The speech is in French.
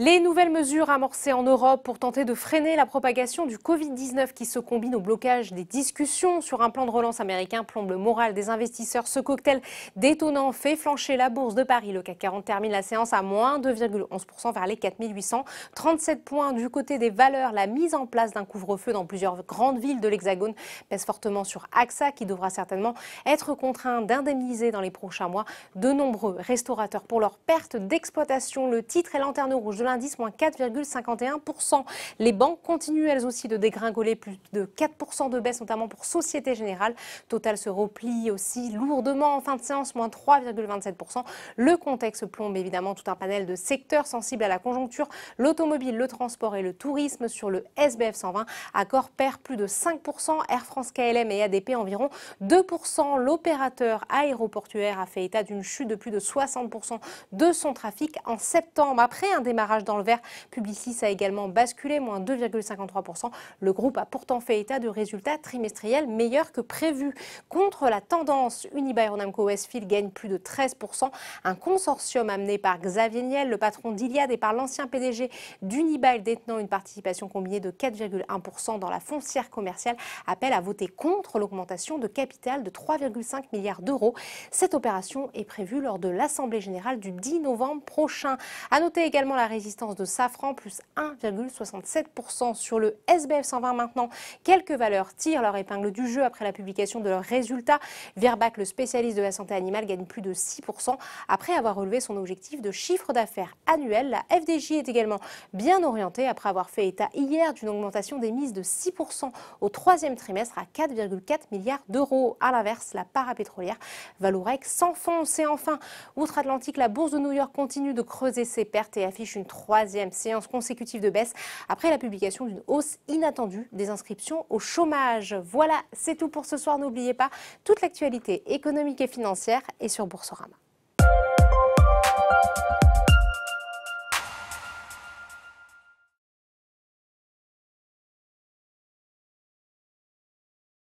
Les nouvelles mesures amorcées en Europe pour tenter de freiner la propagation du Covid-19 qui se combine au blocage des discussions sur un plan de relance américain plombe le moral des investisseurs. Ce cocktail détonnant fait flancher la bourse de Paris. Le CAC 40 termine la séance à moins 2,11% vers les 4837 points. Du côté des valeurs, la mise en place d'un couvre-feu dans plusieurs grandes villes de l'Hexagone pèse fortement sur AXA qui devra certainement être contraint d'indemniser dans les prochains mois de nombreux restaurateurs pour leur perte d'exploitation. Le titre est lanterne rouge de moins 4,51%. Les banques continuent elles aussi de dégringoler, plus de 4% de baisse, notamment pour Société Générale. Total se replie aussi lourdement en fin de séance, moins 3,27%. Le contexte plombe évidemment tout un panel de secteurs sensibles à la conjoncture, l'automobile, le transport et le tourisme sur le SBF 120. Accor perd plus de 5%, Air France KLM et ADP environ 2%. L'opérateur aéroportuaire a fait état d'une chute de plus de 60% de son trafic en septembre après un démarrage dans le vert. Publicis a également basculé, moins 2,53%. Le groupe a pourtant fait état de résultats trimestriels meilleurs que prévus. Contre la tendance, unibail Ronamco Westfield gagne plus de 13%. Un consortium amené par Xavier Niel, le patron d'Iliade, et par l'ancien PDG d'Unibail détenant une participation combinée de 4,1% dans la foncière commerciale appelle à voter contre l'augmentation de capital de 3,5 milliards d'euros. Cette opération est prévue lors de l'Assemblée générale du 10 novembre prochain. À noter également la résistance de Safran, plus 1,67% sur le SBF 120 maintenant. Quelques valeurs tirent leur épingle du jeu après la publication de leurs résultats. Virbac, le spécialiste de la santé animale, gagne plus de 6% après avoir relevé son objectif de chiffre d'affaires annuel. La FDJ est également bien orientée après avoir fait état hier d'une augmentation des mises de 6% au troisième trimestre à 4,4 milliards d'euros. À l'inverse, la parapétrolière Valourec s'enfonce. Et enfin, outre-Atlantique, la bourse de New York continue de creuser ses pertes et affiche une troisième séance consécutive de baisse après la publication d'une hausse inattendue des inscriptions au chômage. Voilà, c'est tout pour ce soir. N'oubliez pas, toute l'actualité économique et financière est sur Boursorama.